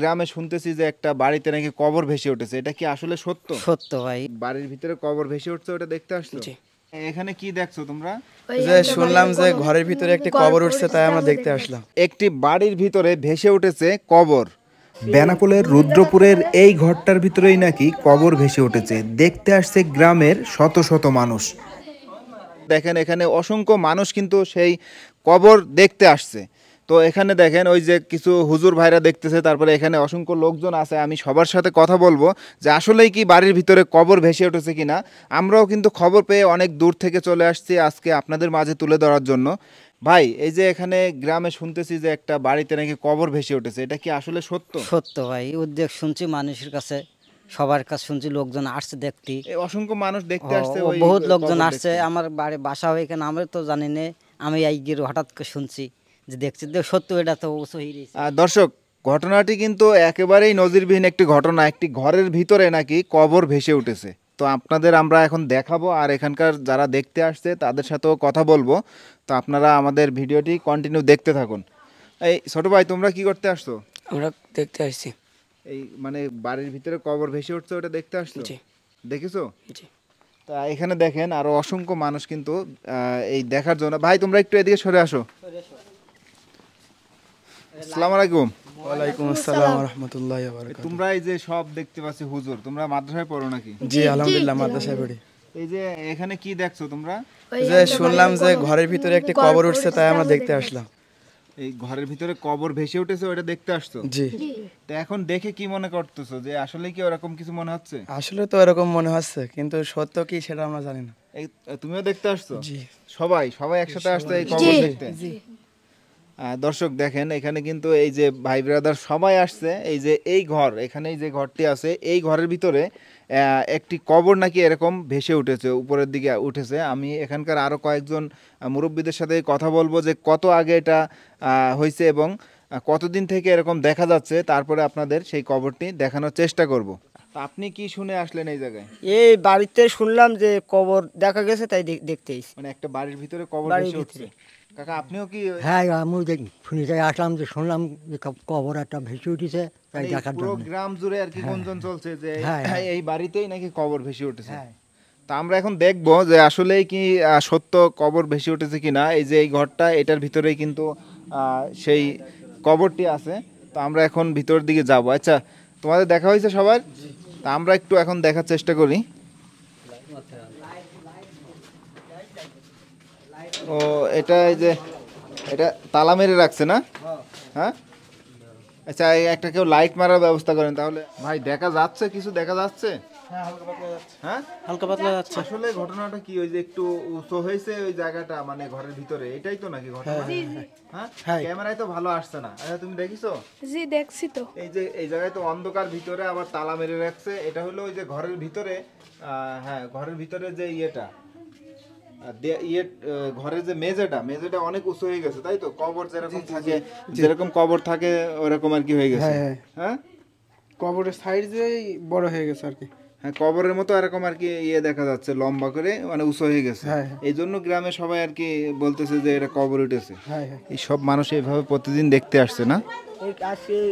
গ্রামে শুনতেছি যে একটা বাড়িতে নাকি কবর ভেসে উঠেছে এটা কি আসলে সত্য সত্য ভাই বাড়ির ভিতরে কবর ভেসে উঠছে ওটা দেখতে আসলো এখানে কি দেখছো তোমরা যে শুনলাম যে ঘরের ভিতরে একটি কবর উঠছে তাই আমরা দেখতে আসলাম একটি বাড়ির ভিতরে ভেসে উঠেছে কবর বেনাকুলের রুদ্রপুরের এই ঘরটার ভিতরেই নাকি কবর ভেসে উঠেছে দেখতে আসছে গ্রামের শত শত মানুষ দেখেন এখানে অসংখ্য মানুষ কিন্তু সেই কবর দেখতে আসছে তো এখানে দেখেন ওই যে কিছু হুজুর ভাইরা দেখতেছে তারপরে এখানে অসংখ্য লোকজন আছে আমি সবার সাথে কথা বলবো যে আসলেই কি বাড়ির ভিতরে কবর ভেসে উঠেছে কিনা আমরাও কিন্তু খবর পেয়ে অনেক দূর থেকে চলে আসছি আজকে আপনাদের মাঝে তুলে ধরার জন্য ভাই এই যে এখানে গ্রামে শুনতেছি যে একটা বাড়িতে নাকি কবর ভেসে উঠেছে এটা কি আসলে সত্য সত্য ভাই উদ্বেগ শুনছি মানুষের কাছে সবার কাছে শুনছি লোকজন আসছে দেখতে অসংখ্য মানুষ দেখতে আসছে বহুত লোকজন আসছে আমার বাড়ি বাসা হয়ে এখানে আমরা তো জানি না আমি এই গিয়ে হঠাৎ করে শুনছি যে দেখছি তো সত্য এটা তো সহি দর্শক ঘটনাটি কিন্তু একেবারেই নজিরবিহীন একটি ঘটনা একটি ঘরের ভিতরে নাকি কবর ভেসে উঠেছে তো আপনাদের আমরা এখন দেখাবো আর এখানকার যারা দেখতে আসছে তাদের সাথেও কথা বলবো তো আপনারা আমাদের ভিডিওটি কন্টিনিউ দেখতে থাকুন এই ছোট ভাই তোমরা কি করতে আসছো আমরা দেখতে আসছি এই মানে বাড়ির ভিতরে কবর ভেসে উঠছে ওটা দেখতে আসছি দেখেছো তা এখানে দেখেন আরো অসংখ্য মানুষ কিন্তু এই দেখার জন্য ভাই তোমরা একটু এদিকে সরে আসো আসসালামু আলাইকুম ওয়ালাইকুম আসসালাম রাহমাতুল্লাহি ওয়া বারাকাতুহু তোমরা এই যে সব দেখতে পাচ্ছ হুজুর তোমরা মাদ্রাসায় পড়ো নাকি জি আলহামদুলিল্লাহ মাদ্রাসায় পড়ি এই যে এখানে কি দেখছো তোমরা যে শুনলাম যে ঘরের ভিতরে একটি কবর উঠছে তাই আমরা দেখতে আসলাম এই ঘরের ভিতরে কবর ভেসে উঠেছে ওটা দেখতে আসছো জি তো এখন দেখে কি মনে করতেছো যে আসলে কি এরকম কিছু মনে হচ্ছে আসলে তো এরকম মনে হচ্ছে কিন্তু সত্য কি সেটা আমরা জানি না তুমিও দেখতে আসছো জি সবাই সবাই একসাথে আসতো এই কবর দেখতে জি দর্শক দেখেন এখানে কিন্তু এই যে ভাই ব্রাদার সবাই আসছে এই যে এই ঘর এখানে যে ঘরটি আছে এই ঘরের ভিতরে একটি কবর নাকি এরকম ভেসে উঠেছে উপরের দিকে উঠেছে আমি এখানকার আরও কয়েকজন মুরব্বীদের সাথে কথা বলবো যে কত আগে এটা হয়েছে এবং কতদিন থেকে এরকম দেখা যাচ্ছে তারপরে আপনাদের সেই কবরটি দেখানোর চেষ্টা করব আপনি কি শুনে আসলেন এই জায়গায় এই বাড়িতে শুনলাম যে কবর দেখা গেছে তাই দেখতে মানে একটা বাড়ির ভিতরে কবর বাড়ির ভিতরে কাকা আপনিও কি হ্যাঁ আমি দেখি শুনে তাই আসলাম যে শুনলাম যে কবর একটা ভেসে উঠেছে তাই মানে দেখার জন্য পুরো গ্রাম জুড়ে আর কি হ্যাঁ। গুঞ্জন চলছে যে হ্যাঁ, হ্যাঁ। এই বাড়িতেই নাকি কবর ভেসে উঠেছে তা আমরা এখন দেখব যে আসলে কি সত্য কবর ভেসে উঠেছে কি না এই যে এই ঘরটা এটার ভিতরেই কিন্তু সেই কবরটি আছে তো আমরা এখন ভিতর দিকে যাব আচ্ছা তোমাদের দেখা হয়েছে সবার তা আমরা একটু এখন দেখার চেষ্টা করি ও এটা এই যে এটা তালা মেরে রাখছে না হ্যাঁ আচ্ছা একটা কেউ লাইট মারার ব্যবস্থা করেন তাহলে ভাই দেখা যাচ্ছে কিছু দেখা যাচ্ছে হ্যাঁ হালকা পাতলা হ্যাঁ। হ্যাঁ? যাচ্ছে আসলে ঘটনাটা কি ওই যে একটু উঁচু হয়েছে ওই জায়গাটা মানে ঘরের ভিতরে এটাই তো নাকি ঘটনা হ্যাঁ, হ্যাঁ ক্যামেরায় তো ভালো আসছে না আচ্ছা তুমি দেখিছো জি দেখছি তো এই যে এই জায়গায় তো অন্ধকার ভিতরে আবার তালা মেরে রাখছে এটা হলো ওই যে ঘরের ভিতরে হ্যাঁ ঘরের ভিতরে যে ইয়েটা ইয়ে ঘরের যে মেজেটা মেজেটা অনেক উঁচু হয়ে গেছে তাই তো কবর যেরকম থাকে যেরকম কবর থাকে ওরকম আর কি হয়ে গেছে হ্যাঁ কবরের সাইড যে বড় হয়ে গেছে আর কি হ্যাঁ কবরের মতো এরকম আর কি ইয়ে দেখা যাচ্ছে লম্বা করে মানে উঁচু হয়ে গেছে হ্যাঁ, হ্যাঁ। এই জন্য গ্রামে সবাই আর কি বলতেছে যে এটা কবর উঠেছে হ্যাঁ, এই সব মানুষ এইভাবে প্রতিদিন দেখতে আসছে না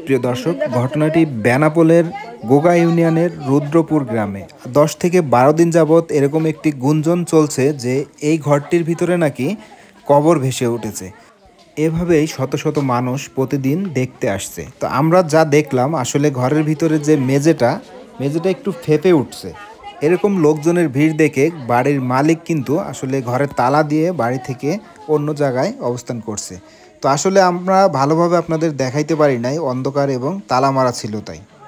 প্রিয় দর্শক ঘটনাটি বেনাপোলের গোগা ইউনিয়নের রুদ্রপুর গ্রামে দশ থেকে বারো দিন যাবৎ এরকম একটি গুঞ্জন চলছে যে এই ঘরটির ভিতরে নাকি কবর ভেসে উঠেছে এভাবেই শত শত মানুষ প্রতিদিন দেখতে আসছে তো আমরা যা দেখলাম আসলে ঘরের ভিতরে যে মেজেটা মেঝেটা একটু ফেপে উঠছে এরকম লোকজনের ভিড় দেখে বাড়ির মালিক কিন্তু আসলে ঘরে তালা দিয়ে বাড়ি থেকে অন্য জায়গায় অবস্থান করছে তো আসলে আমরা ভালোভাবে আপনাদের দেখাইতে পারি নাই অন্ধকার এবং তালা মারা ছিল তাই